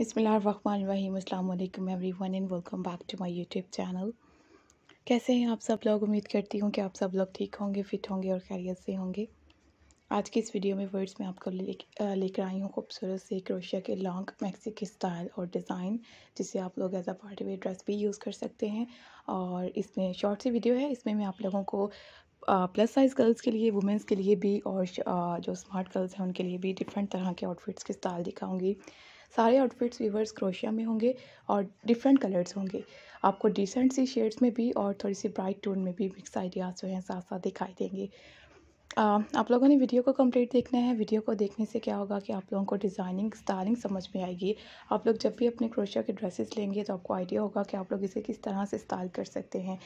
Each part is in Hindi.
बसमीम everyone and welcome back to my YouTube channel कैसे हैं आप सब लोग उम्मीद करती हूँ कि आप सब लोग ठीक होंगे फिट होंगे और खैरियत से होंगे आज की इस वीडियो में वर्ड्स में आपको लेकर ले आई हूँ खूबसूरत से क्रोशिया के लॉन्ग मैक्सिक स्टाइल और डिज़ाइन जिसे आप लोग as a party wear dress भी यूज़ कर सकते हैं और इसमें शॉर्ट सी वीडियो है इसमें मैं आप लोगों को प्लस साइज़ गर्ल्स के लिए वुमेंस के लिए भी और जो स्मार्ट गर्ल्स हैं उनके लिए भी डिफरेंट तरह के आउटफिट्स के स्टाइल दिखाऊँगी सारे आउटफिट्स वीवर्स क्रोशिया में होंगे और डिफरेंट कलर्स होंगे आपको डिसेंट सी शेड्स में भी और थोड़ी सी ब्राइट टोन में भी मिक्स आइडियाज़ जो हैं साथ साथ दिखाई देंगे आप लोगों ने वीडियो को कंप्लीट देखना है वीडियो को देखने से क्या होगा कि आप लोगों को डिज़ाइनिंग स्टाइलिंग समझ में आएगी आप लोग जब भी अपने क्रोशिया के ड्रेसेस लेंगे तो आपको आइडिया होगा कि आप लोग इसे किस तरह से स्टाइल कर सकते हैं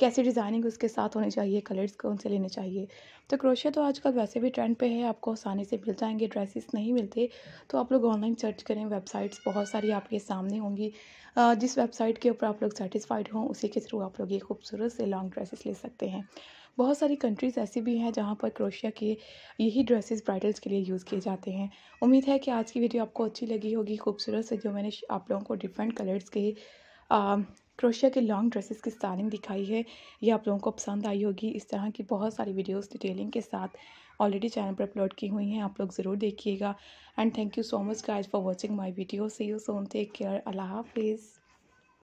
कैसी डिज़ाइनिंग उसके साथ होनी चाहिए कलर्स कौन से लेने चाहिए तो क्रोशिया तो आजकल वैसे भी ट्रेंड पर है आपको आसानी से मिल जाएंगे ड्रेसेस नहीं मिलते तो आप लोग ऑनलाइन सर्च करें वेबसाइट्स बहुत सारी आपके सामने होंगी जिस वेबसाइट के ऊपर आप लोग सेटिस्फाइड हों उसी के थ्रू आप लोग ये खूबसूरत से लॉन्ग ड्रेसेस ले सकते हैं बहुत सारी कंट्रीज़ ऐसी भी हैं जहाँ पर क्रोशिया के यही ड्रेसेस ब्राइडल्स के लिए यूज़ किए जाते हैं उम्मीद है कि आज की वीडियो आपको अच्छी लगी होगी खूबसूरत से जो मैंने आप लोगों को डिफरेंट कलर्स के आ, क्रोशिया के लॉन्ग ड्रेसेस की स्टाइलिंग दिखाई है ये आप लोगों को पसंद आई होगी इस तरह की बहुत सारी वीडियोस डिटेलिंग के साथ ऑलरेडी चैनल पर अपलोड की हुई हैं आप लोग ज़रूर देखिएगा and thank you so much guys for watching my video see you soon take care अल्लाह हाफिज़